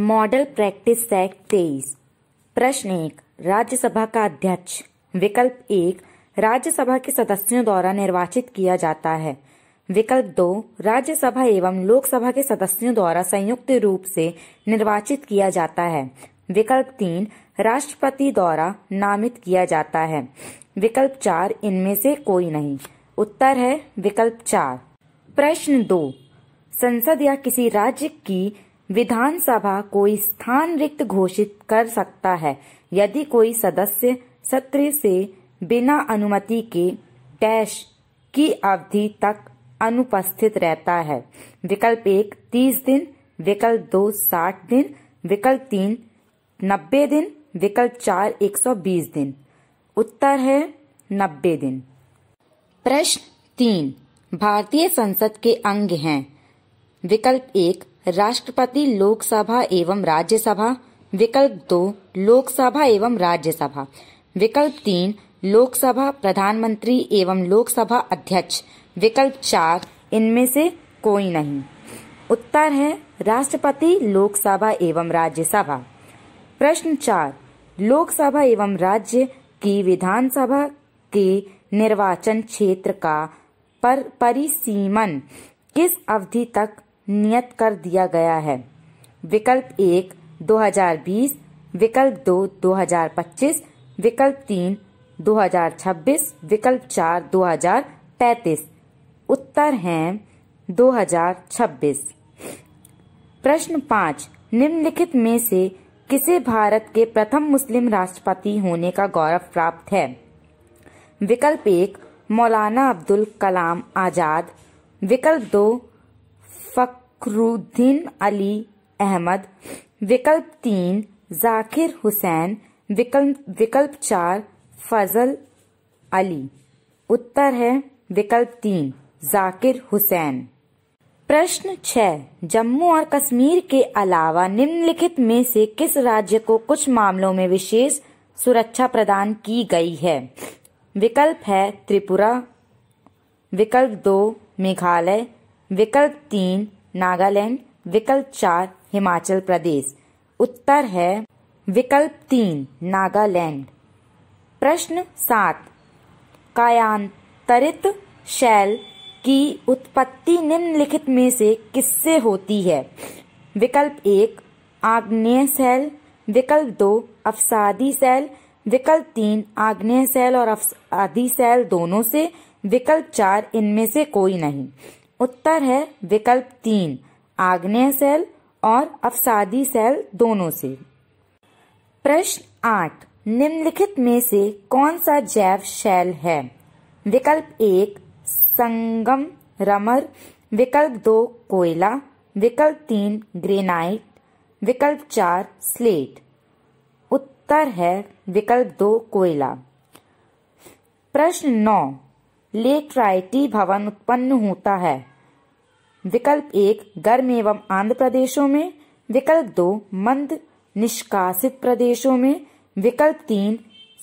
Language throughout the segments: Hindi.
मॉडल प्रैक्टिस एक्ट तेईस प्रश्न एक राज्यसभा का अध्यक्ष विकल्प एक राज्यसभा के सदस्यों द्वारा निर्वाचित किया जाता है विकल्प दो राज्यसभा एवं लोकसभा के सदस्यों द्वारा संयुक्त रूप से निर्वाचित किया जाता है विकल्प तीन राष्ट्रपति द्वारा नामित किया जाता है विकल्प चार इनमें से कोई नहीं उत्तर है विकल्प चार प्रश्न दो संसद या किसी राज्य की विधानसभा कोई स्थान रिक्त घोषित कर सकता है यदि कोई सदस्य सत्र से बिना अनुमति के डैश की अवधि तक अनुपस्थित रहता है विकल्प एक तीस दिन विकल्प दो साठ दिन विकल्प तीन नब्बे दिन विकल्प चार एक सौ बीस दिन उत्तर है नब्बे दिन प्रश्न तीन भारतीय संसद के अंग हैं विकल्प एक राष्ट्रपति लोकसभा एवं राज्यसभा विकल्प दो लोकसभा एवं राज्यसभा विकल्प तीन लोकसभा प्रधानमंत्री एवं लोकसभा अध्यक्ष विकल्प चार इनमें से कोई नहीं उत्तर है राष्ट्रपति लोकसभा एवं राज्यसभा प्रश्न चार लोकसभा एवं राज्य की विधानसभा के निर्वाचन क्षेत्र का पर परिसीमन किस अवधि तक नियत कर दिया गया है विकल्प एक 2020, विकल्प दो 2025, विकल्प तीन 2026, विकल्प चार 2035। उत्तर हैं 2026। प्रश्न पाँच निम्नलिखित में से किसे भारत के प्रथम मुस्लिम राष्ट्रपति होने का गौरव प्राप्त है विकल्प एक मौलाना अब्दुल कलाम आजाद विकल्प दो फखरुद्दीन अली अहमद विकल्प तीन जाकिर हुसैन विकल्प विकल्प चार फजल अली उत्तर है विकल्प तीन जाकिर हुसैन प्रश्न छः जम्मू और कश्मीर के अलावा निम्नलिखित में से किस राज्य को कुछ मामलों में विशेष सुरक्षा प्रदान की गई है विकल्प है त्रिपुरा विकल्प दो मेघालय विकल्प तीन नागालैंड विकल्प चार हिमाचल प्रदेश उत्तर है विकल्प तीन नागालैंड प्रश्न सात कायांतरित शैल की उत्पत्ति निम्नलिखित में से किससे होती है विकल्प एक आग्नेय शैल विकल्प दो अफसादी शैल विकल्प तीन आग्नेय शैल और अफसादी शैल दोनों से विकल्प चार इनमें से कोई नहीं उत्तर है विकल्प तीन आग्नेय सेल और अफसादी सेल दोनों से प्रश्न आठ निम्नलिखित में से कौन सा जैव शैल है विकल्प एक संगम रमर विकल्प दो कोयला विकल्प तीन ग्रेनाइट विकल्प चार स्लेट उत्तर है विकल्प दो कोयला प्रश्न नौ लेटराइटी भवन उत्पन्न होता है विकल्प एक गर्म एवं आंध्र प्रदेशों में विकल्प दो मंद निष्कासित प्रदेशों में विकल्प तीन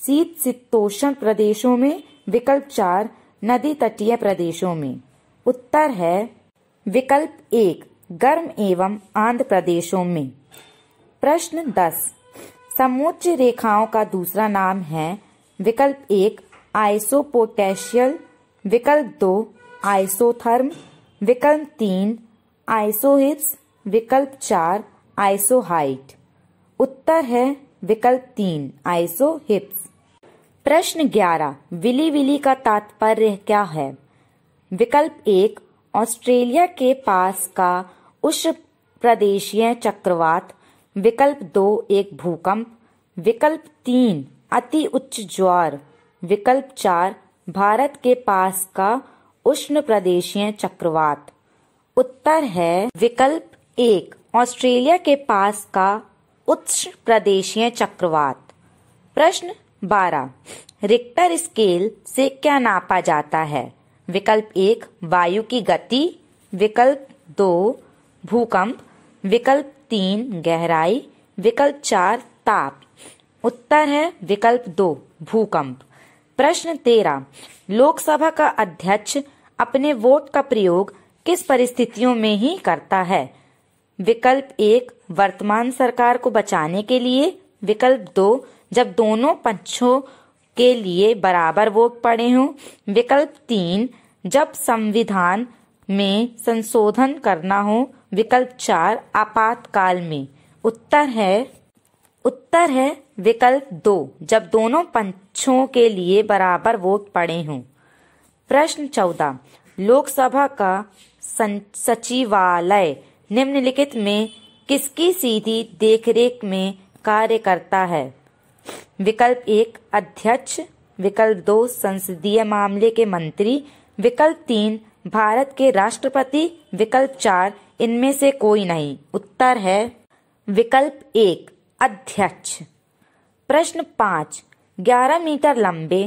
शीत शीतोषण प्रदेशों में विकल्प चार नदी तटीय प्रदेशों में उत्तर है विकल्प एक गर्म एवं आंध्र प्रदेशों में प्रश्न दस समुच्च रेखाओं का दूसरा नाम है विकल्प एक आइसोपोटेशियल विकल्प दो आइसोथर्म विकल्प तीन आइसोहिप्स विकल्प चार आइसो हाइट उत्तर है विकल्प तीन आइसो हिप्स प्रश्न ग्यारह विली विली का तात्पर्य क्या है विकल्प एक ऑस्ट्रेलिया के पास का उष्ण प्रदेशीय चक्रवात विकल्प दो एक भूकंप विकल्प तीन अति उच्च ज्वार विकल्प चार भारत के पास का उष्ण प्रदेशीय चक्रवात उत्तर है विकल्प एक ऑस्ट्रेलिया के पास का उष्ण प्रदेशीय चक्रवात प्रश्न बारह रिक्टर स्केल से क्या नापा जाता है विकल्प एक वायु की गति विकल्प दो भूकंप विकल्प तीन गहराई विकल्प चार ताप उत्तर है विकल्प दो भूकंप प्रश्न तेरह लोकसभा का अध्यक्ष अपने वोट का प्रयोग किस परिस्थितियों में ही करता है विकल्प एक वर्तमान सरकार को बचाने के लिए विकल्प दो जब दोनों पक्षों के लिए बराबर वोट पड़े हों विकल्प तीन जब संविधान में संशोधन करना हो विकल्प चार आपातकाल में उत्तर है उत्तर है विकल्प दो जब दोनों पंचों के लिए बराबर वोट पड़े हों प्रश्न चौदह लोकसभा का सचिवालय निम्नलिखित में किसकी सीधी देखरेख में कार्य करता है विकल्प एक अध्यक्ष विकल्प दो संसदीय मामले के मंत्री विकल्प तीन भारत के राष्ट्रपति विकल्प चार इनमें से कोई नहीं उत्तर है विकल्प एक अध्यक्ष प्रश्न पाँच ग्यारह मीटर लंबे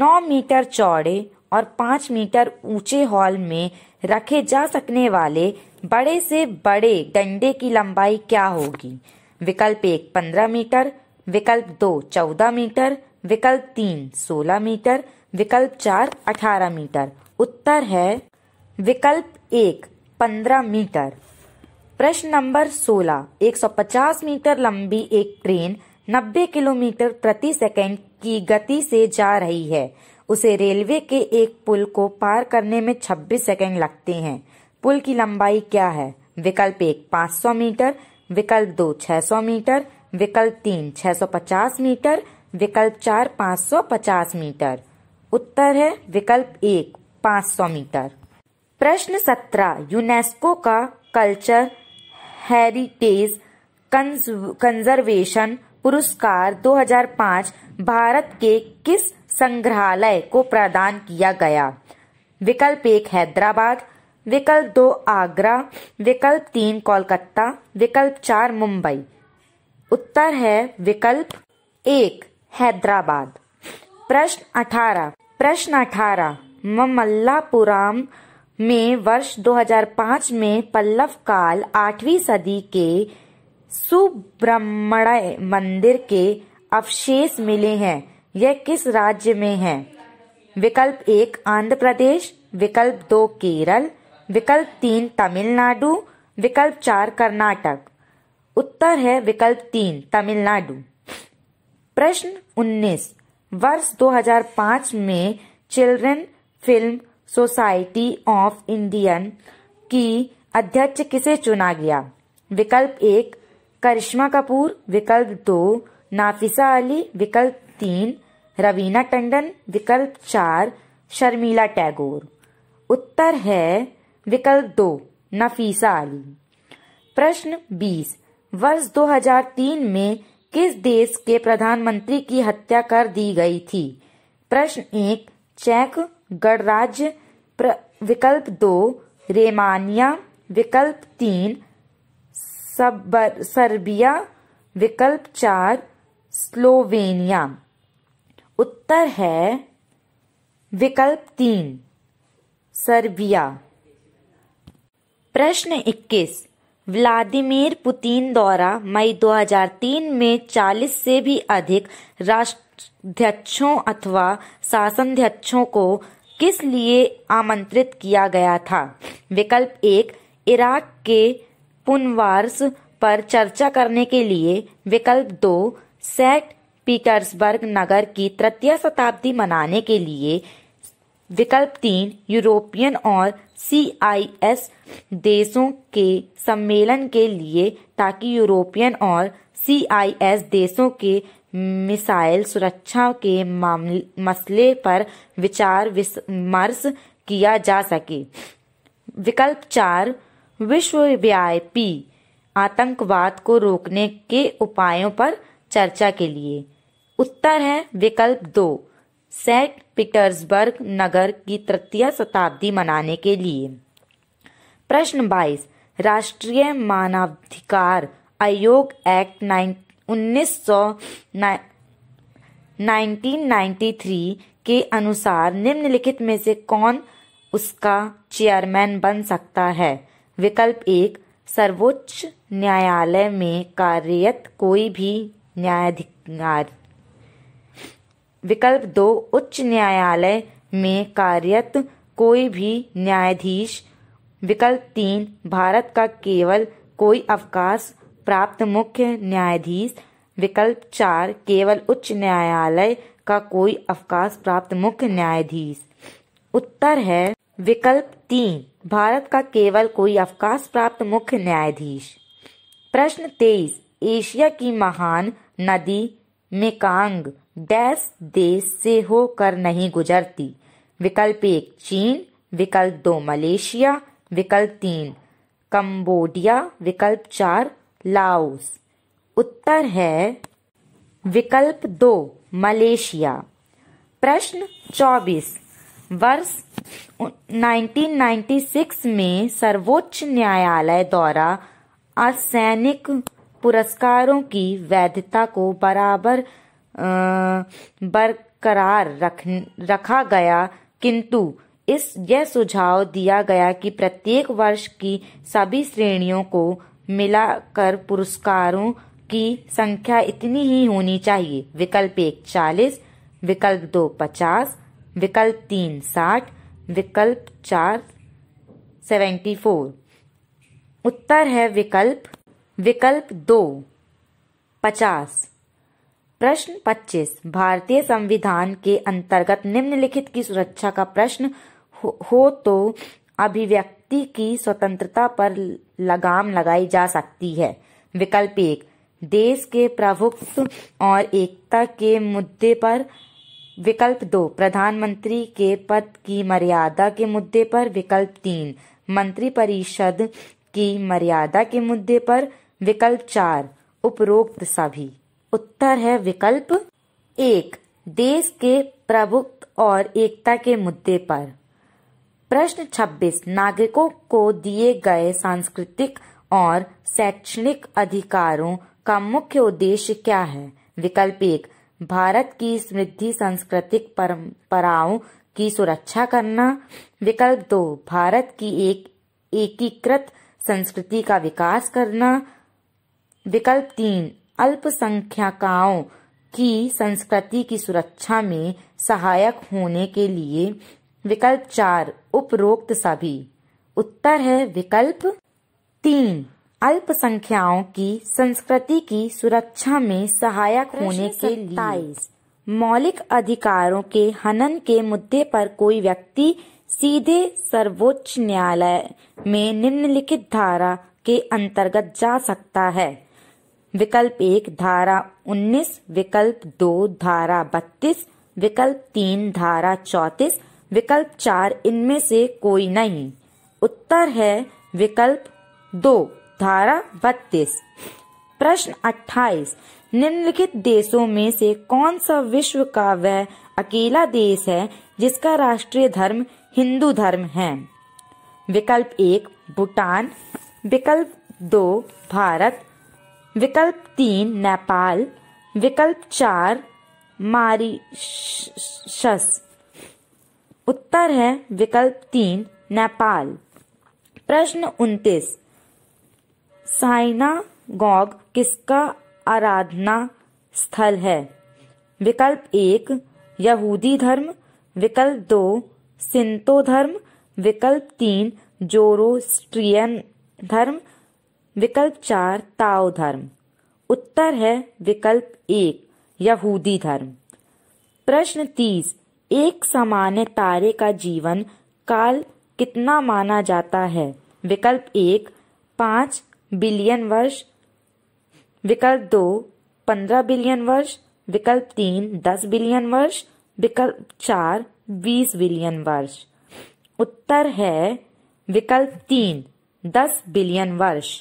नौ मीटर चौड़े और पाँच मीटर ऊंचे हॉल में रखे जा सकने वाले बड़े से बड़े डंडे की लंबाई क्या होगी विकल्प एक पंद्रह मीटर विकल्प दो चौदह मीटर विकल्प तीन सोलह मीटर विकल्प चार अठारह मीटर उत्तर है विकल्प एक पंद्रह मीटर प्रश्न नंबर 16 150 मीटर लंबी एक ट्रेन 90 किलोमीटर प्रति सेकंड की गति से जा रही है उसे रेलवे के एक पुल को पार करने में 26 सेकंड लगते हैं पुल की लंबाई क्या है विकल्प एक 500 मीटर विकल्प दो 600 मीटर विकल्प तीन 650 मीटर विकल्प चार 550 मीटर उत्तर है विकल्प एक 500 मीटर प्रश्न सत्रह यूनेस्को का कल्चर हेरिटेज कंजर्वेशन पुरस्कार 2005 भारत के किस संग्रहालय को प्रदान किया गया विकल्प एक हैदराबाद विकल्प दो आगरा विकल्प तीन कोलकाता विकल्प चार मुंबई उत्तर है विकल्प एक हैदराबाद प्रश्न अठारह प्रश्न अठारह ममल्लापुराम में वर्ष 2005 में पल्लव काल आठवीं सदी के सुब्रमण्य मंदिर के अवशेष मिले हैं यह किस राज्य में है विकल्प एक आंध्र प्रदेश विकल्प दो केरल विकल्प तीन तमिलनाडु विकल्प चार कर्नाटक उत्तर है विकल्प तीन तमिलनाडु प्रश्न 19 वर्ष 2005 में children film society of Indian की अध्यक्ष किसे चुना गया विकल्प एक करिश्मा कपूर विकल्प दो नाफिसा अली विकल्प तीन रवीना टंडन विकल्प चार शर्मिला टैगोर उत्तर है विकल्प दो नफीसा अली प्रश्न बीस वर्ष 2003 में किस देश के प्रधानमंत्री की हत्या कर दी गई थी प्रश्न एक चेक गणराज्य विकल्प दो रेमानिया विकल्प तीन सबर सर्बिया विकल्प चार स्लोवेनिया उत्तर है विकल्प तीन सर्बिया प्रश्न 21 व्लादिमीर पुतिन द्वारा मई 2003 में 40 से भी अधिक राष्ट्राध्यक्षों अथवा शासनाध्यक्षों को किस लिए आमंत्रित किया गया था विकल्प एक इराक के पुनवार्स पर चर्चा करने के लिए विकल्प दो सेट पीटर्सबर्ग नगर की तृतीय शताब्दी मनाने के लिए विकल्प तीन यूरोपियन और सीआईएस देशों के सम्मेलन के लिए ताकि यूरोपियन और सीआईएस देशों के मिसाइल सुरक्षा के मसले पर विचार विमर्श किया जा सके विकल्प चार विश्वव्यापी आतंकवाद को रोकने के उपायों पर चर्चा के लिए उत्तर है विकल्प दो सेंट पीटर्सबर्ग नगर की तृतीय शताब्दी मनाने के लिए प्रश्न बाईस राष्ट्रीय मानवाधिकार आयोग एक्ट 1993 के अनुसार निम्नलिखित में से कौन उसका चेयरमैन बन सकता है विकल्प एक सर्वोच्च न्यायालय में कार्यरत कोई भी न्यायाधिकार विकल्प दो उच्च न्यायालय में कार्यरत कोई भी न्यायाधीश विकल्प तीन भारत का केवल कोई अवकाश प्राप्त मुख्य न्यायाधीश विकल्प चार केवल उच्च न्यायालय का कोई अवकाश प्राप्त मुख्य न्यायाधीश उत्तर है विकल्प तीन भारत का केवल कोई अवकाश प्राप्त मुख्य न्यायाधीश प्रश्न तेईस एशिया की महान नदी मेकांग डैश देश से होकर नहीं गुजरती विकल्प एक चीन विकल्प दो मलेशिया विकल्प तीन कम्बोडिया विकल्प चार लाओस उत्तर है विकल्प दो मलेशिया प्रश्न चौबीस वर्ष 1996 में सर्वोच्च न्यायालय द्वारा असैनिक पुरस्कारों की वैधता को बराबर बरकरार रख, रखा गया किंतु इस यह सुझाव दिया गया कि प्रत्येक वर्ष की सभी श्रेणियों को मिलाकर पुरस्कारों की संख्या इतनी ही होनी चाहिए विकल्प एक चालीस विकल्प दो पचास विकल्प तीन साठ विकल्प चार सेवेंटी फोर उत्तर है विकल्प विकल्प दो पचास प्रश्न पच्चीस भारतीय संविधान के अंतर्गत निम्नलिखित की सुरक्षा का प्रश्न हो, हो तो अभिव्यक्ति व्यक्ति की स्वतंत्रता पर लगाम लगाई जा सकती है विकल्प एक देश के प्रभुत्व और एकता के मुद्दे पर विकल्प दो प्रधानमंत्री के पद की मर्यादा के मुद्दे पर विकल्प तीन मंत्रिपरिषद की मर्यादा के मुद्दे पर विकल्प चार उपरोक्त सभी उत्तर है विकल्प एक देश के प्रभुत्व और एकता के मुद्दे पर प्रश्न 26 नागरिकों को दिए गए सांस्कृतिक और शैक्षणिक अधिकारों का मुख्य उद्देश्य क्या है विकल्प एक भारत की समृद्धि सांस्कृतिक परंपराओं की सुरक्षा करना विकल्प दो भारत की एक एकीकृत संस्कृति का विकास करना विकल्प तीन अल्पसंख्यकाओं की संस्कृति की सुरक्षा में सहायक होने के लिए विकल्प चार उपरोक्त सभी उत्तर है विकल्प तीन अल्पसंख्याओं की संस्कृति की सुरक्षा में सहायक होने के लिए मौलिक अधिकारों के हनन के मुद्दे पर कोई व्यक्ति सीधे सर्वोच्च न्यायालय में निम्नलिखित धारा के अंतर्गत जा सकता है विकल्प एक धारा 19, विकल्प दो धारा 32, विकल्प तीन धारा 34, विकल्प चार इनमें से कोई नहीं उत्तर है विकल्प दो धारा बत्तीस प्रश्न अट्ठाईस निम्नलिखित देशों में से कौन सा विश्व का वह अकेला देश है जिसका राष्ट्रीय धर्म हिंदू धर्म है विकल्प एक भूटान विकल्प दो भारत विकल्प तीन नेपाल विकल्प चार मारिशस उत्तर है विकल्प तीन नेपाल प्रश्न उन्तीस साइना गॉग किसका आराधना स्थल है विकल्प एक यहूदी धर्म विकल्प दो सिंतो धर्म विकल्प तीन जोरोस्ट्रियन धर्म विकल्प चार ताओ धर्म उत्तर है विकल्प एक यहूदी धर्म प्रश्न तीस एक सामान्य तारे का जीवन काल कितना माना जाता है विकल्प एक पांच बिलियन वर्ष विकल्प दो पंद्रह बिलियन वर्ष विकल्प तीन दस बिलियन वर्ष विकल्प चार बीस बिलियन वर्ष उत्तर है विकल्प तीन दस बिलियन वर्ष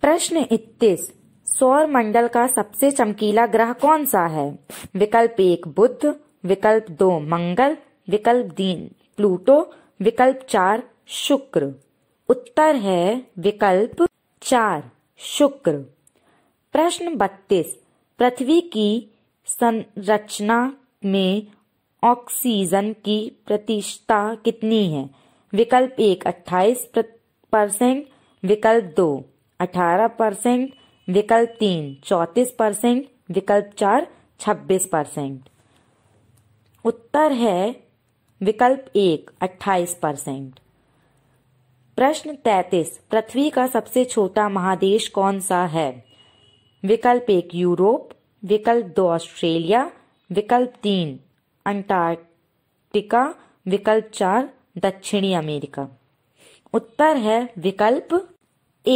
प्रश्न इकतीस सौर मंडल का सबसे चमकीला ग्रह कौन सा है विकल्प एक बुद्ध विकल्प दो मंगल विकल्प तीन प्लूटो विकल्प चार शुक्र उत्तर है विकल्प चार शुक्र प्रश्न बत्तीस पृथ्वी की संरचना में ऑक्सीजन की प्रतिशता कितनी है विकल्प एक अट्ठाईस परसेंट विकल्प दो अठारह परसेंट विकल्प तीन चौतीस परसेंट विकल्प चार छब्बीस परसेंट उत्तर है विकल्प एक 28 परसेंट प्रश्न 33 पृथ्वी का सबसे छोटा महादेश कौन सा है विकल्प एक यूरोप विकल्प दो ऑस्ट्रेलिया विकल्प तीन अंटार्कटिका विकल्प चार दक्षिणी अमेरिका उत्तर है विकल्प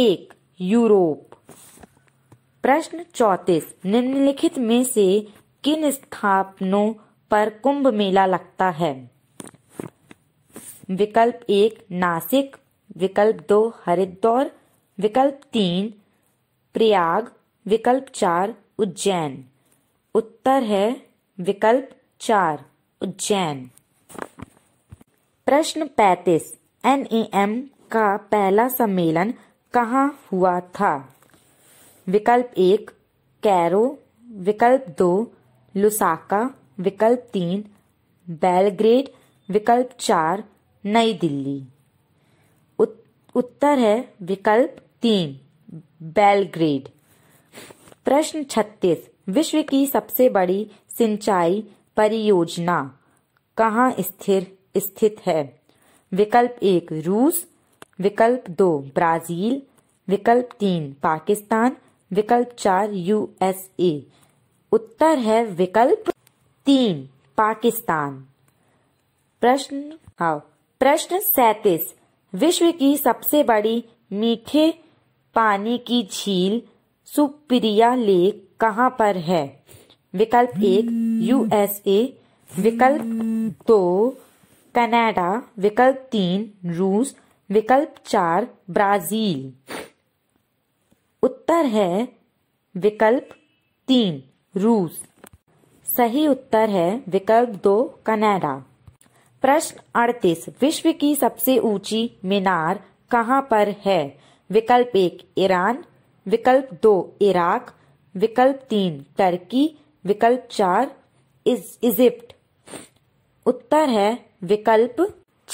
एक यूरोप प्रश्न चौतीस निम्नलिखित में से किन स्थापनों पर कुंभ मेला लगता है विकल्प एक नासिक विकल्प दो हरिद्वार विकल्प तीन प्रयाग विकल्प चार उज्जैन उत्तर है विकल्प चार उज्जैन प्रश्न पैंतीस एनईएम का पहला सम्मेलन कहाँ हुआ था विकल्प एक कैरो विकल्प दो लुसाका विकल्प तीन बेलग्रेड विकल्प चार नई दिल्ली उत, उत्तर है विकल्प तीन बेलग्रेड प्रश्न छत्तीस विश्व की सबसे बड़ी सिंचाई परियोजना कहाँ स्थिर स्थित है विकल्प एक रूस विकल्प दो ब्राजील विकल्प तीन पाकिस्तान विकल्प चार यूएसए उत्तर है विकल्प तीन पाकिस्तान प्रश्न हाँ प्रश्न सैतीस विश्व की सबसे बड़ी मीठे पानी की झील सुप्रिया लेक कहाँ पर है विकल्प एक यूएसए विकल्प दो कनाडा विकल्प तीन रूस विकल्प चार ब्राजील उत्तर है विकल्प तीन रूस सही उत्तर है विकल्प दो कनाडा प्रश्न अड़तीस विश्व की सबसे ऊंची मीनार कहाँ पर है विकल्प एक ईरान विकल्प दो इराक विकल्प तीन टर्की विकल्प चार इज इजिप्ट उत्तर है विकल्प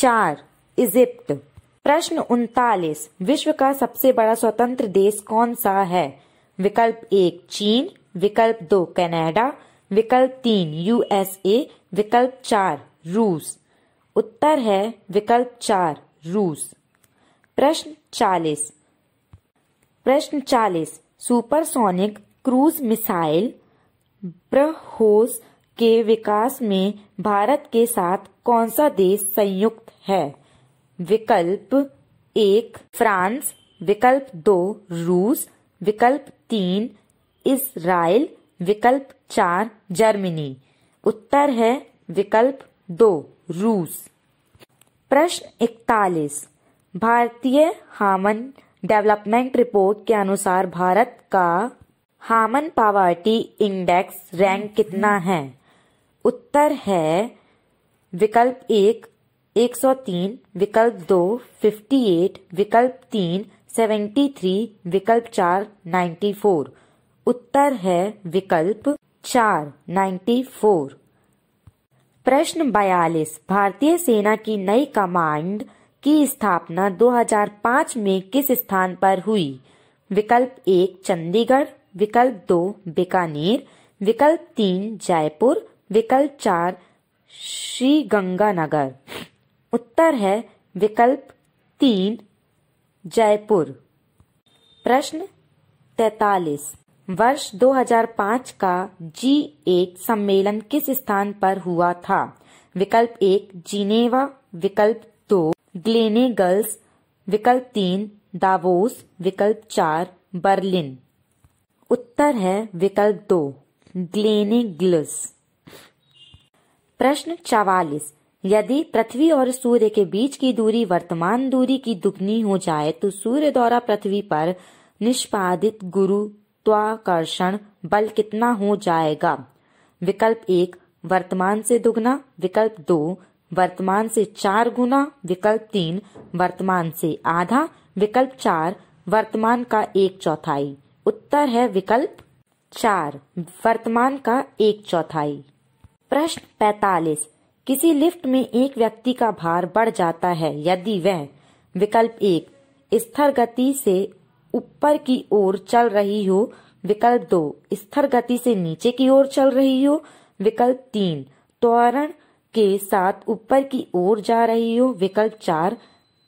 चार इजिप्ट प्रश्न उनतालीस विश्व का सबसे बड़ा स्वतंत्र देश कौन सा है विकल्प एक चीन विकल्प दो कनाडा विकल्प तीन यूएसए विकल्प चार रूस उत्तर है विकल्प चार रूस प्रश्न चालीस प्रश्न चालीस सुपरसोनिक क्रूज मिसाइल ब्रहोस के विकास में भारत के साथ कौन सा देश संयुक्त है विकल्प एक फ्रांस विकल्प दो रूस विकल्प तीन इसराइल विकल्प चार जर्मनी उत्तर है विकल्प दो रूस प्रश्न इकतालीस भारतीय हामन डेवलपमेंट रिपोर्ट के अनुसार भारत का हामन पावर्टी इंडेक्स रैंक कितना है उत्तर है विकल्प एक 103 विकल्प दो 58 विकल्प तीन 73 विकल्प चार 94 उत्तर है विकल्प चार नाइन्टी फोर प्रश्न बयालीस भारतीय सेना की नई कमांड की स्थापना 2005 में किस स्थान पर हुई विकल्प एक चंडीगढ़ विकल्प दो बीकानेर विकल्प तीन जयपुर विकल्प चार श्री गंगानगर उत्तर है विकल्प तीन जयपुर प्रश्न तैतालीस वर्ष 2005 का जी एक सम्मेलन किस स्थान पर हुआ था विकल्प एक जिनेवा विकल्प दो ग्लेने गर्ल्स विकल्प तीन दावोस विकल्प चार बर्लिन उत्तर है विकल्प दो ग्लेने ग्लस प्रश्न चवालीस यदि पृथ्वी और सूर्य के बीच की दूरी वर्तमान दूरी की दुगनी हो जाए तो सूर्य द्वारा पृथ्वी पर निष्पादित गुरु त्वाकर्षण बल कितना हो जाएगा विकल्प एक वर्तमान से दुगना विकल्प दो वर्तमान से चार गुना विकल्प तीन वर्तमान से आधा विकल्प चार वर्तमान का एक चौथाई उत्तर है विकल्प चार वर्तमान का एक चौथाई प्रश्न पैतालीस किसी लिफ्ट में एक व्यक्ति का भार बढ़ जाता है यदि वह विकल्प एक स्थिर गति से ऊपर की ओर चल रही हो विकल्प दो स्थिर गति से नीचे की ओर चल रही हो विकल्प तीन त्वरण के साथ ऊपर की ओर जा रही हो विकल्प चार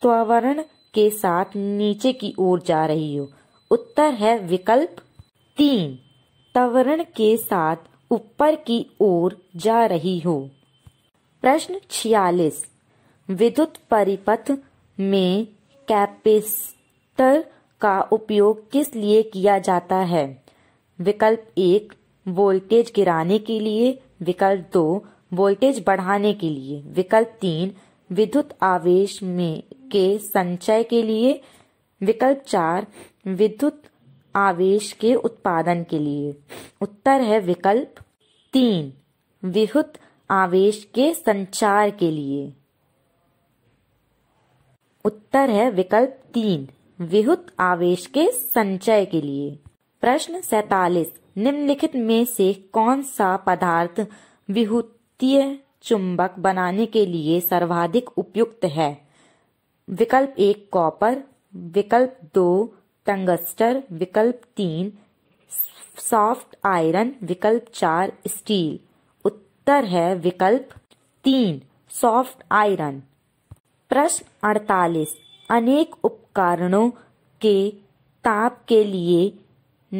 त्वरण के साथ नीचे की ओर जा रही हो उत्तर है विकल्प तीन त्वरण के साथ ऊपर की ओर जा रही हो प्रश्न छियालीस विद्युत परिपथ में कैपेसिटर का उपयोग किस लिए किया जाता है विकल्प एक वोल्टेज गिराने के लिए विकल्प दो वोल्टेज बढ़ाने के लिए विकल्प तीन विद्युत आवेश में के संचय के लिए विकल्प चार विद्युत आवेश के उत्पादन के लिए उत्तर है विकल्प तीन विद्युत आवेश के संचार के लिए उत्तर है विकल्प तीन विहुत आवेश के संचय के लिए प्रश्न सैतालीस निम्नलिखित में से कौन सा पदार्थ विहुतीय चुंबक बनाने के लिए सर्वाधिक उपयुक्त है विकल्प एक कॉपर विकल्प दो टंगस्टर विकल्प तीन सॉफ्ट आयरन विकल्प चार स्टील उत्तर है विकल्प तीन सॉफ्ट आयरन प्रश्न अड़तालीस अनेक उपकरणों के ताप के लिए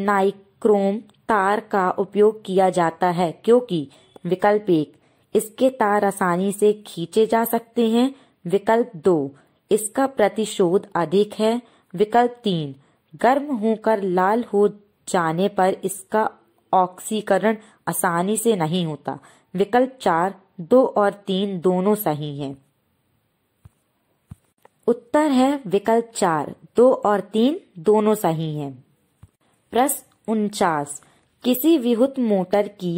नाइक्रोम तार का उपयोग किया जाता है क्योंकि विकल्प एक इसके तार आसानी से खींचे जा सकते हैं विकल्प दो इसका प्रतिशोध अधिक है विकल्प तीन गर्म होकर लाल हो जाने पर इसका ऑक्सीकरण आसानी से नहीं होता विकल्प चार दो और तीन दोनों सही हैं उत्तर है विकल्प चार दो और तीन दोनों सही हैं। प्रश्न उनचास किसी विहुत मोटर की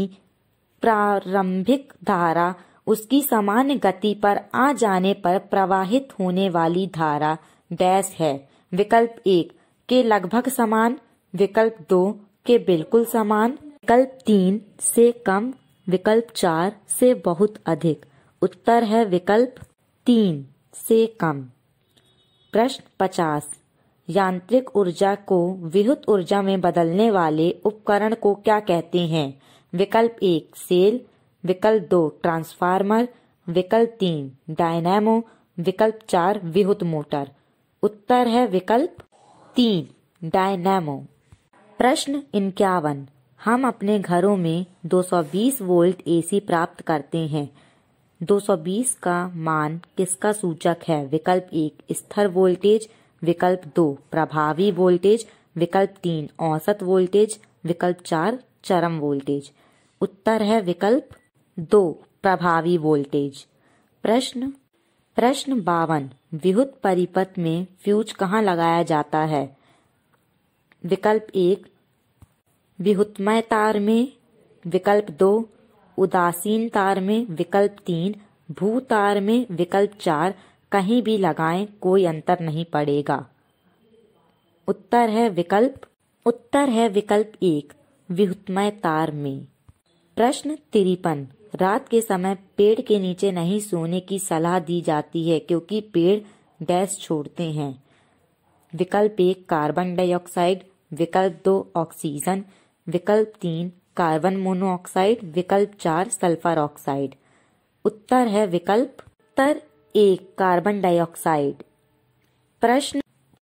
प्रारंभिक धारा उसकी सामान्य गति पर आ जाने पर प्रवाहित होने वाली धारा डैश है विकल्प एक के लगभग समान विकल्प दो के बिल्कुल समान विकल्प तीन से कम विकल्प चार से बहुत अधिक उत्तर है विकल्प तीन से कम प्रश्न पचास यांत्रिक ऊर्जा को विद्युत ऊर्जा में बदलने वाले उपकरण को क्या कहते हैं विकल्प एक सेल विकल्प दो ट्रांसफार्मर विकल्प तीन डायनेमो विकल्प चार विहुत मोटर उत्तर है विकल्प तीन डायनेमो प्रश्न इक्यावन हम अपने घरों में 220 वोल्ट एसी प्राप्त करते हैं 220 का मान किसका सूचक है विकल्प एक स्थिर वोल्टेज विकल्प दो प्रभावी वोल्टेज विकल्प तीन औसत वोल्टेज विकल्प चार चरम वोल्टेज उत्तर है विकल्प दो प्रभावी वोल्टेज प्रश्न प्रश्न बावन विहुत परिपथ में फ्यूज कहाँ लगाया जाता है विकल्प एक विहुतमय तार में विकल्प दो उदासीन तार में विकल्प तीन भू तार में विकल्प चार कहीं भी लगाएं कोई अंतर नहीं पड़ेगा उत्तर है विकल्प उत्तर है विकल्प एक विहुतमय तार में प्रश्न तिरपन रात के समय पेड़ के नीचे नहीं सोने की सलाह दी जाती है क्योंकि पेड़ गैस छोड़ते हैं विकल्प एक कार्बन डाइऑक्साइड विकल्प दो ऑक्सीजन विकल्प तीन कार्बन मोनोऑक्साइड विकल्प चार सल्फर ऑक्साइड उत्तर है विकल्प उत्तर एक कार्बन डाइऑक्साइड प्रश्न